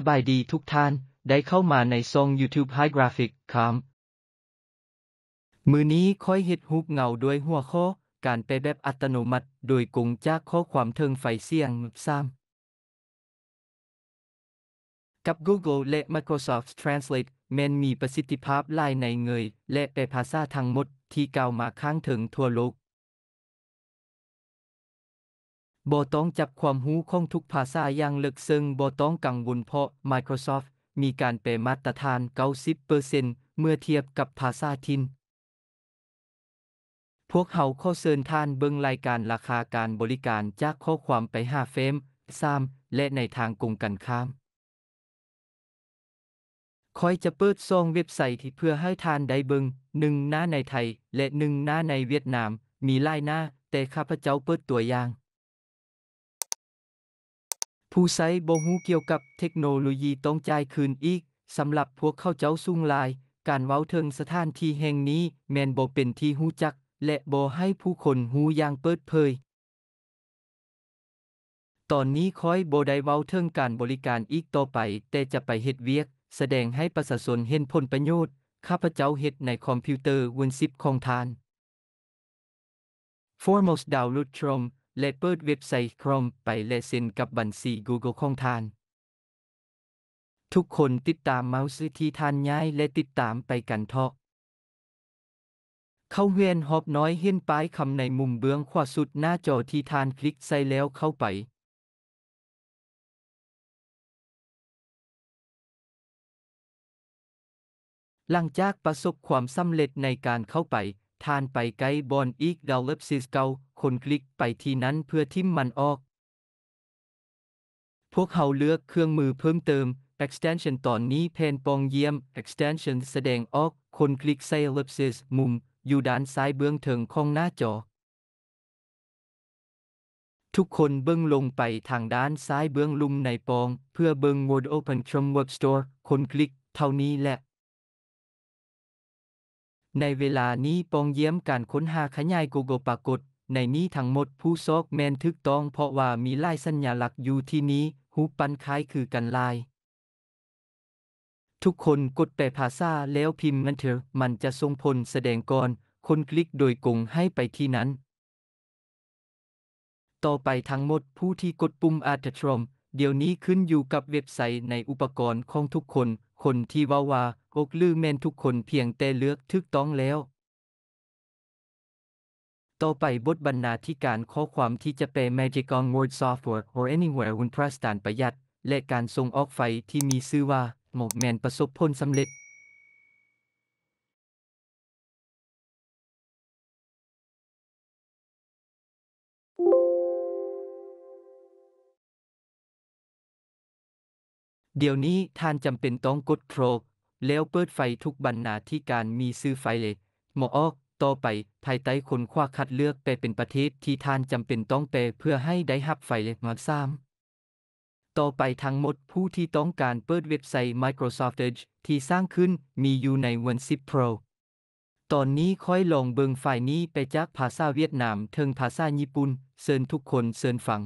สบายดีทุกท่าน ได้เข้ามาในซอง YouTube High Graphic ครับมือนี้ค่อยเฮ็ดฮุบเงาด้วยหัวข้อ การไปแบบอัตโนมัติ โดยกงจากข้อความเทิงไฟเสียงซ้ำกับ Google และ Microsoft Translate แมนมีประสิทธิภาพลายในเงย และแปลภาษาทั้งหมดที่เก่ามาข้างถึงทั่วโลกบ่ต้องจับความหูของทุกภาษาอย่างลึกซึ้งบ่ต้องกังวลเพราะ Microsoft มีการเปมาตรฐาน 90%เมื่อเทียบกับภาษาทินพวกเขาข้อเชิญท่านเบิ่งรายการราคาการบริการจากข้อความไป5าเฟม3และในทางกงกันข้าม คอยจะเปิดซองเว็บไซต์ที่เพื่อให้ทานได้เบิงหนึ่งหน้าในไทยและหนึ่งหน้าในเวียดนาม มีลายหน้าแต่ข้าพเจ้าเปิดตัวอย่างผู้ใช้บ่ฮู้เกี่ยวกับเทคโนโลยีต้องจ่ายคืนอีกสำหรับพวกเขาเจ้าสูงหลาย การเว้าเทิงสถานที่แห่งนี้แม่นบ่เป็นที่ฮู้จักและบ่ให้ผู้คนฮู้อย่างเปิดเผย ตอนนี้คอยบ่ได้เว้าเทิงการบริการอีกต่อไป แต่จะไปเฮ็ดเวียก แสดงให้ประชาชนเห็นผลประโยชน์ข้าพเจ้าเฮ็ดในคอมพิวเตอร์วินซิปของทาน Foremost download h r o m และเปิดเว็บไซต์ Chrome ไปและเซ็นกับบัญชี Google ของท่าน ทุกคนติดตามเมาส์ที่ท่านย้ายและติดตามไปกันเถอะ เข้าเวียนหอบน้อยเห็นป้ายคำในมุมเบื้องขวาสุดหน้าจอที่ท่านคลิกใส่แล้วเข้าไป หลังจากประสบความสำเร็จในการเข้าไป ทานไปไกลบอนอีกดาวเล็บซิสเกาคนคลิกไปที่นั้นเพื่อทิ้มมันออก พวกเขาเลือกเครื่องมือเพิ่มเติม extension ตอนนี้เพนปองเยี่ยม extension แสดงออก คนคลิกไซเลปซิส มุม อยู่ด้านซ้ายเบื้องเถิงของหน้าจอ ทุกคนเบื้องลงไปทางด้านซ้ายเบื้องลุมในปอง เพื่อเบื้อง w o r d Open from Web Store คนคลิกเท่านี้แหละ ในเวลานี้ปองเยี่ยมการค้นหาขยาย Google ปรากฏในนี้ทั้งหมดผู้ซอกแมนทึกต้องเพราะว่ามีลายสัญญาลักษณ์อยู่ที่นี้ หูปันคล้ายคือกันลาย ทุกคนกดแปลภาษาแล้วพิมพ์มันเถอะมันจะทรงพลแสดงก่อน คนคลิกโดยกงให้ไปที่นั้น ต่อไปทั้งหมดผู้ที่กดปุ่มอาร์ตทรอมเดี๋ยวนี้ขึ้นอยู่กับเว็บไซต์ในอุปกรณ์ของทุกคน คนที่ว่าว่าอกลือแมนทุกคนเพียงแต่เลือกทึกต้องแล้วต่อไปบทบรรณาธิการข้อความที่จะเป็น Magic on Word Software or Anywhere อุนพระสตานประหยัดและการส่งออกไฟที่มีซื่อว่าหมกแมนประสบผลสำเร็จ เดี๋ยวนี้ท่านจำเป็นต้องกดโครก แล้วเปิดไฟทุกบรรณาธิการมีซื้อไฟเลยหมอออกต่อไปภายใต้คนควาคัดเลือกไปเป็นประเทศที่ท่านจำเป็นต้องไปเพื่อให้ได้หับไฟมาซ้ำต่อไปทั้งหมดผู้ที่ต้องการเปิดเว็บไซต์ Microsoft Edge ที่สร้างขึ้นมีอยู่ใน o n e 1 i Pro ตอนนี้ค่อยลองเบิงไฟล์นี้ไปจากภาษาเวียดนามถึงภาษาญี่ปุ่นเชิญทุกคนเชิญฟัง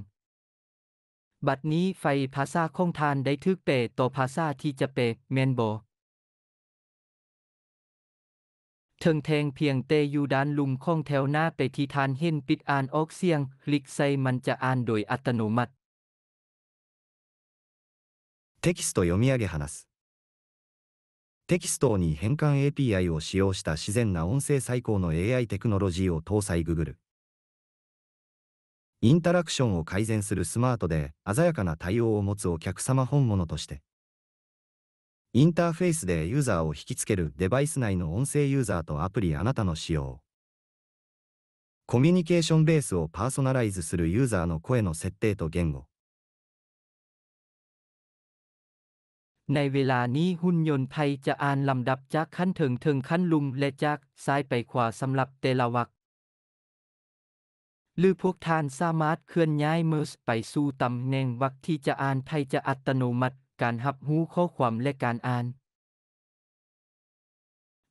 บัดนี้ไฟภาษาของทานได้ทึกเปต่อภาษาที่จะเปแมนบอเทิงแทงเพียงเตยูดานลุมข้องแถวหน้าไปทีทานเห็นปิดอ่านออกเสียงคลิกใส่มันจะอ่านโดยอัตโนมัติテキスト読み上げ話す。テキストに変換 API を使用した自然な音声最高の AI テクノロジーを搭載 Google。インタラクションを改善するスマートで鮮やかな対応を持つお客様本物として。インターフェースでユーザーを引きつけるデバイス内の音声ユーザーとアプリあなたの使用。コミュニケーションベースをパーソナライズするユーザーの声の設定と言語。ในเวลานี้หุ่นยนต์ไทยจะอ่านลำดับจากขั้นถึงถึงขั้นลุงและจากซ้ายไปขวาสำหรับแต่ละวักหรือพวกท่านสามารถเคลื่อนย้ายเมอร์สไปสู่ตำแหน่งวักที่จะอ่านไทยจะอัตโนมัติการหับหูข้อความและการอ่าน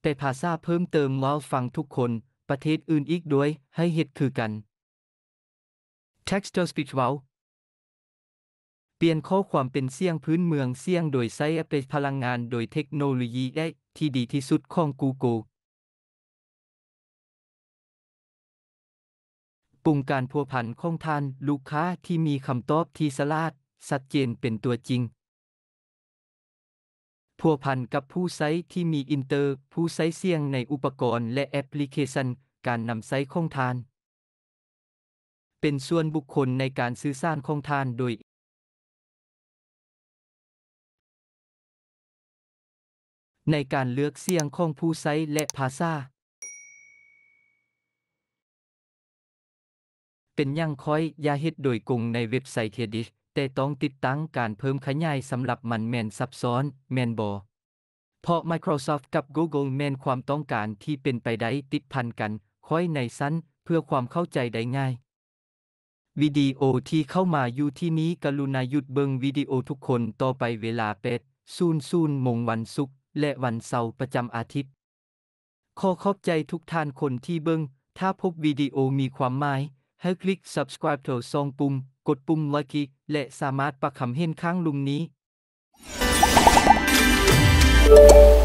แต่ภาษาเพิ่มเติมว้าฟังทุกคนประเทศอื่นอีกด้วยให้เหตุคือกัน Text to Speech ว้าเปลี่ยนข้อความเป็นเสียงพื้นเมืองเสียง โดยใช้อปพลังงานโดยเทคโนโลยีได้ที่ดีที่สุดของ Google ปรุงการพัวพันของท่านลูกค้าที่มีคำตอบที่สลาดสัดเจนเป็นตัวจริงพัวพันกับผู้ใช้ที่มีอินเตอร์ ผู้ใช้เสียงในอุปกรณ์และแอปพลิเคชัน การนำใช้ของทาน เป็นส่วนบุคคลในการซื้อสร้างของทานโดย ในการเลือกเสียงของผู้ใช้และภาษาเป็นย่างค่อยยาเฮ็ดโดยกงในเว็บไซต์เครดิตแต่ต้องติดตั้งการเพิ่มขยายสำหรับมันแมนซับซ้อน แมนบอเพราะ Microsoft กับ Google แมนความต้องการที่เป็นไปได้ติดพันกัน ค่อยในสั้นเพื่อความเข้าใจได้ง่าย วิดีโอที่เข้ามาอยู่ที่นี้กรุณาหยุดเบิงวิดีโอทุกคนต่อไปเวลาเป็ดซูนซูนมงวันศุกร์และวันเสาร์ประจำอาทิตย์ ขอขอบใจทุกท่านคนที่เบิงถ้าพบวิดีโอมีความหมายให้คลิก subscribe เถวซองปุ่มกดปุ่มไลค์และสามารถประคำเห็นข้างลุงนี้